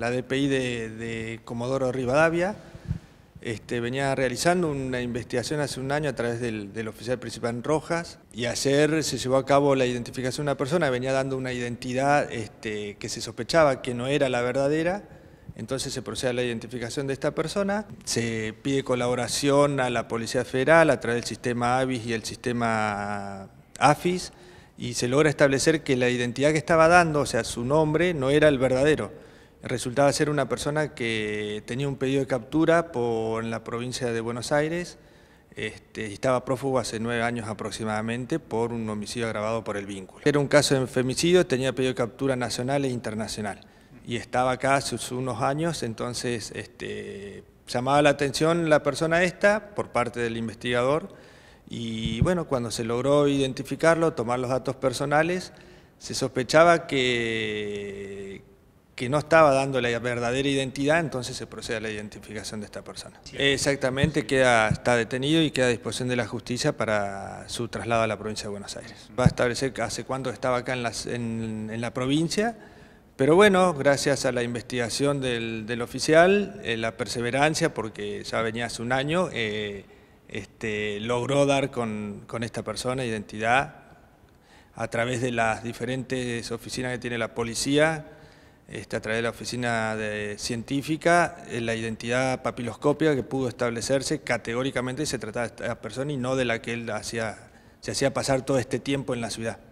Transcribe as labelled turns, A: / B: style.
A: La DPI de, Comodoro Rivadavia este, venía realizando una investigación hace un año a través del, oficial principal Rojas y ayer se llevó a cabo la identificación de una persona, venía dando una identidad este, que se sospechaba que no era la verdadera, entonces se procede a la identificación de esta persona, se pide colaboración a la Policía Federal a través del sistema AVIS y el sistema AFIS y se logra establecer que la identidad que estaba dando, o sea, su nombre, no era el verdadero resultaba ser una persona que tenía un pedido de captura por la provincia de Buenos Aires este, estaba prófugo hace nueve años aproximadamente por un homicidio agravado por el vínculo. Era un caso de femicidio, tenía pedido de captura nacional e internacional y estaba acá hace unos años, entonces este, llamaba la atención la persona esta por parte del investigador y bueno, cuando se logró identificarlo, tomar los datos personales, se sospechaba que, que no estaba dando la verdadera identidad, entonces se procede a la identificación de esta persona. Exactamente, queda, está detenido y queda a disposición de la justicia para su traslado a la provincia de Buenos Aires. Va a establecer hace cuánto estaba acá en, las, en, la provincia, pero bueno, gracias a la investigación del, oficial, eh, la perseverancia, porque ya venía hace un año, eh, este, logró dar con, con esta persona identidad a través de las diferentes oficinas que tiene la policía, este, a través de la oficina de científica, eh, la identidad papiloscópica que pudo establecerse categóricamente se trataba de esta persona y no de la que él hacía, se hacía pasar todo este tiempo en la ciudad.